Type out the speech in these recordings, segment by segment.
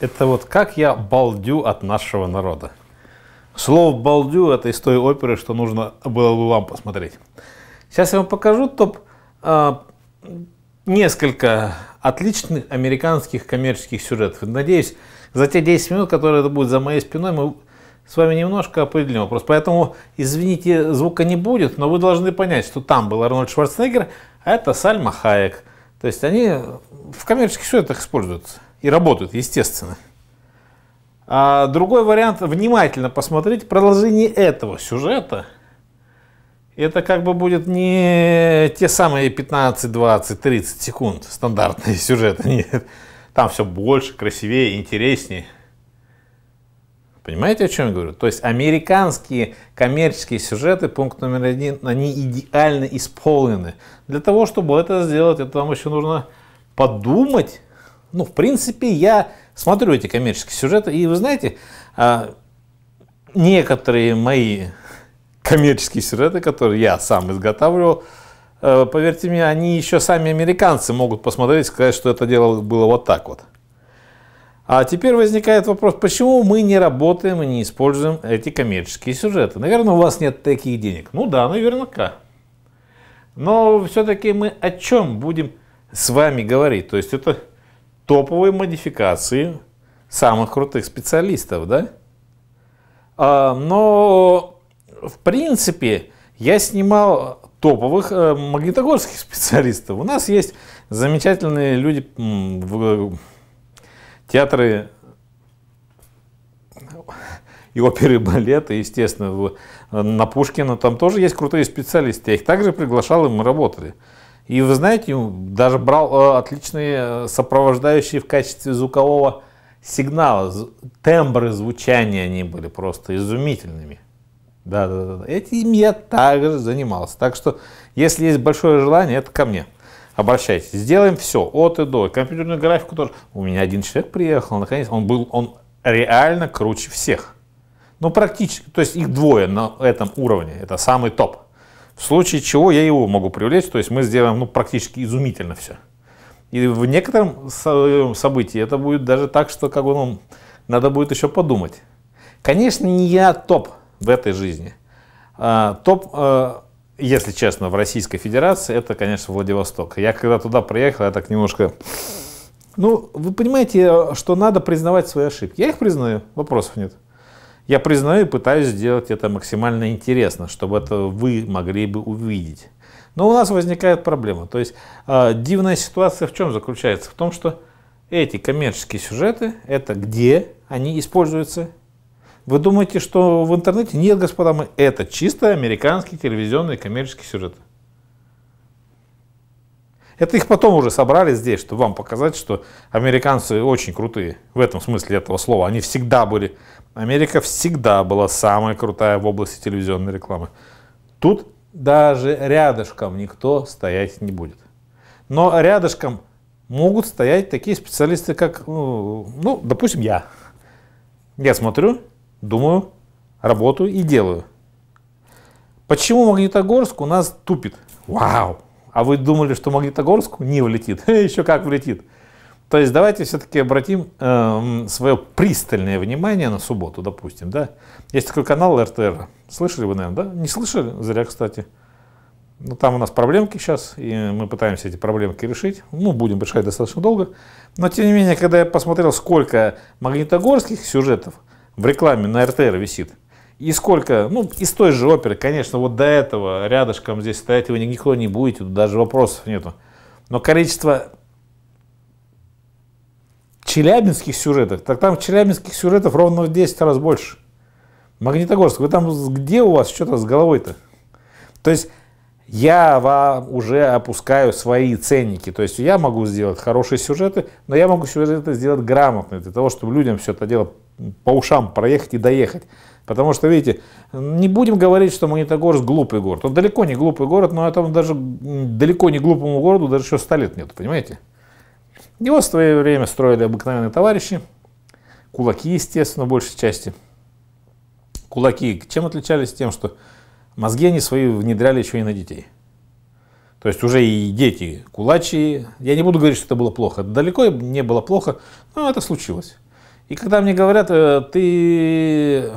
Это вот как я балдю от нашего народа. Слово «балдю» — это из той оперы, что нужно было бы вам посмотреть. Сейчас я вам покажу топ э, несколько отличных американских коммерческих сюжетов. Надеюсь, за те 10 минут, которые это будет за моей спиной, мы с вами немножко определим вопрос. Поэтому, извините, звука не будет, но вы должны понять, что там был Арнольд Шварценеггер, а это Сальма Хайек. То есть они в коммерческих сюжетах используются и работают, естественно. А другой вариант, внимательно посмотреть продолжение этого сюжета. Это как бы будет не те самые 15, 20, 30 секунд стандартные сюжеты. Нет. Там все больше, красивее, интереснее. Понимаете, о чем я говорю? То есть американские коммерческие сюжеты, пункт номер один, они идеально исполнены. Для того, чтобы это сделать, это вам еще нужно подумать ну, в принципе, я смотрю эти коммерческие сюжеты, и вы знаете, а, некоторые мои коммерческие сюжеты, которые я сам изготавливал, э, поверьте мне, они еще сами американцы могут посмотреть и сказать, что это дело было вот так вот. А теперь возникает вопрос, почему мы не работаем и не используем эти коммерческие сюжеты? Наверное, у вас нет таких денег. Ну да, наверняка. Но все-таки мы о чем будем с вами говорить? То есть это топовые модификации самых крутых специалистов, да? А, но, в принципе, я снимал топовых э, магнитогорских специалистов. У нас есть замечательные люди в театры и оперы и балета, естественно, на Пушкина. Там тоже есть крутые специалисты. Я их также приглашал, и мы работали. И вы знаете, даже брал э, отличные э, сопровождающие в качестве звукового сигнала. Тембры звучания они были просто изумительными. Да, да, да. Этим я также занимался. Так что, если есть большое желание, это ко мне. Обращайтесь. Сделаем все от и до. Компьютерную графику тоже. У меня один человек приехал, наконец. Он был, он реально круче всех. Ну, практически. То есть их двое на этом уровне. Это самый топ. В случае чего я его могу привлечь, то есть мы сделаем ну, практически изумительно все. И в некотором э, событии это будет даже так, что как бы, ну, надо будет еще подумать. Конечно, не я топ в этой жизни. А, топ, а, если честно, в Российской Федерации, это, конечно, Владивосток. Я когда туда приехал, я так немножко... Ну, вы понимаете, что надо признавать свои ошибки. Я их признаю, вопросов нет. Я признаю, пытаюсь сделать это максимально интересно, чтобы это вы могли бы увидеть. Но у нас возникает проблема. То есть э, дивная ситуация в чем заключается? В том, что эти коммерческие сюжеты, это где они используются? Вы думаете, что в интернете? Нет, господа, мы это чисто американский телевизионный коммерческий сюжет. Это их потом уже собрали здесь, чтобы вам показать, что американцы очень крутые в этом смысле этого слова. Они всегда были. Америка всегда была самая крутая в области телевизионной рекламы. Тут даже рядышком никто стоять не будет. Но рядышком могут стоять такие специалисты, как, ну, ну допустим, я. Я смотрю, думаю, работаю и делаю. Почему Магнитогорск у нас тупит? Вау! А вы думали, что Магнитогорск не влетит? Еще как влетит. То есть давайте все-таки обратим э, эм, свое пристальное внимание на субботу, допустим, да. Есть такой канал РТР. Слышали вы, наверное, да? Не слышали? Зря, кстати. Ну, там у нас проблемки сейчас, и мы пытаемся эти проблемки решить. Ну, будем решать достаточно долго. Но, тем не менее, когда я посмотрел, сколько магнитогорских сюжетов в рекламе на РТР висит, и сколько, ну, из той же оперы, конечно, вот до этого рядышком здесь стоять вы никто не будете, даже вопросов нету. Но количество челябинских сюжетов, так там челябинских сюжетов ровно в 10 раз больше. Магнитогорск, вы там где у вас что-то с головой-то? То есть я вам уже опускаю свои ценники. То есть я могу сделать хорошие сюжеты, но я могу сюжеты сделать грамотные, для того, чтобы людям все это дело по ушам проехать и доехать. Потому что, видите, не будем говорить, что Магнитогорск глупый город. Он далеко не глупый город, но этому даже далеко не глупому городу даже еще 100 лет нет, понимаете? Его в свое время строили обыкновенные товарищи, кулаки, естественно, в большей части. Кулаки чем отличались? Тем, что мозги они свои внедряли еще и на детей. То есть уже и дети кулачи. Я не буду говорить, что это было плохо. далеко не было плохо, но это случилось. И когда мне говорят, э, ты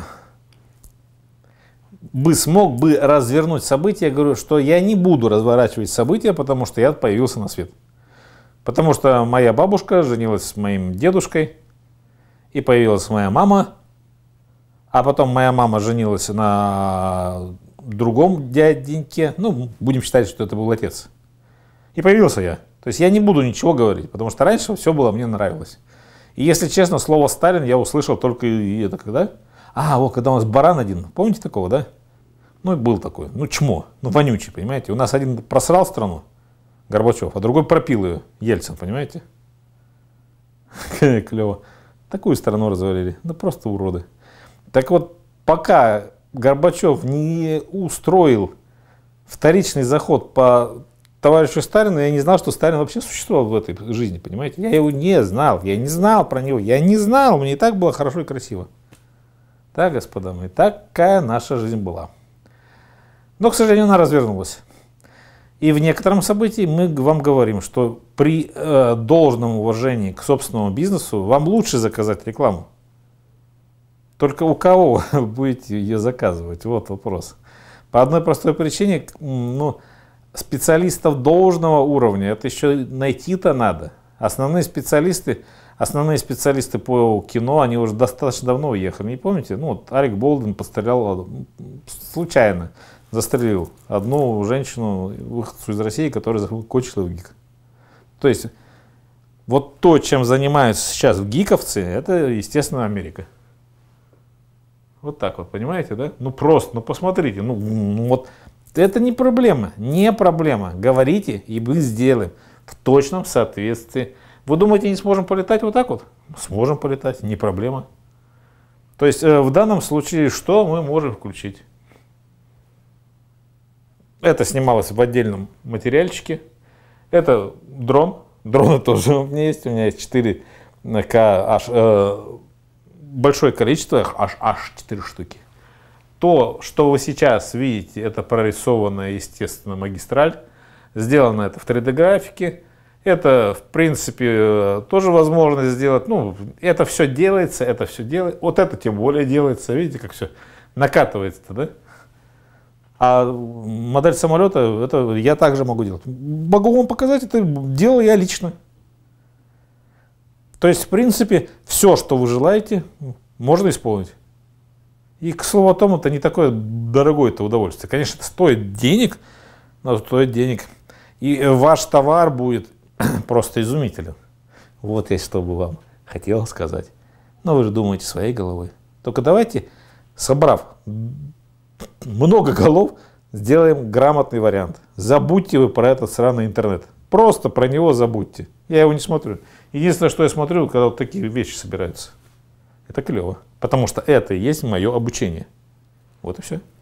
бы смог бы развернуть события, я говорю, что я не буду разворачивать события, потому что я появился на свет. Потому что моя бабушка женилась с моим дедушкой, и появилась моя мама, а потом моя мама женилась на другом дяденьке, ну, будем считать, что это был отец. И появился я. То есть я не буду ничего говорить, потому что раньше все было мне нравилось. И если честно, слово Сталин я услышал только это когда? А, вот когда у нас баран один, помните такого, да? Ну, и был такой, ну, чмо, ну, вонючий, понимаете? У нас один просрал страну, Горбачев, а другой пропил ее, Ельцин, понимаете? Клево. Такую страну развалили, да просто уроды. Так вот, пока Горбачев не устроил вторичный заход по товарищу Сталину, я не знал, что Сталин вообще существовал в этой жизни, понимаете? Я его не знал, я не знал про него, я не знал, мне и так было хорошо и красиво. Да, господа мои, такая наша жизнь была. Но, к сожалению, она развернулась. И в некотором событии мы вам говорим, что при э, должном уважении к собственному бизнесу вам лучше заказать рекламу. Только у кого вы будете ее заказывать? Вот вопрос. По одной простой причине, ну, специалистов должного уровня, это еще найти-то надо. Основные специалисты, основные специалисты по кино, они уже достаточно давно уехали. Не помните? Ну, вот Арик Болден пострелял э, случайно, застрелил одну женщину, выходцу из России, которая закончила в ГИК. То есть, вот то, чем занимаются сейчас в гиковцы, это, естественно, Америка. Вот так вот, понимаете, да? Ну просто, ну посмотрите, ну, ну вот это не проблема, не проблема. Говорите, и мы сделаем в точном соответствии. Вы думаете, не сможем полетать вот так вот? Сможем полетать, не проблема. То есть э, в данном случае что мы можем включить? Это снималось в отдельном материальчике. Это дрон. дроны тоже у меня есть. У меня есть 4К, э, аж, э, большое количество, аж, аж 4 штуки. То, что вы сейчас видите, это прорисованная, естественно, магистраль. Сделано это в 3D-графике. Это, в принципе, э, тоже возможность сделать. Ну, это все делается, это все делается. Вот это тем более делается. Видите, как все накатывается-то, да? А модель самолета, это я также могу делать. Могу вам показать, это делал я лично. То есть, в принципе, все, что вы желаете, можно исполнить. И, к слову о том, это не такое дорогое это удовольствие. Конечно, это стоит денег, но стоит денег. И э, ваш товар будет просто изумителен. Вот я что бы вам хотел сказать. Но вы же думаете своей головой. Только давайте, собрав много голов, сделаем грамотный вариант. Забудьте вы про этот сраный интернет. Просто про него забудьте. Я его не смотрю. Единственное, что я смотрю, когда вот такие вещи собираются. Это клево. Потому что это и есть мое обучение. Вот и все.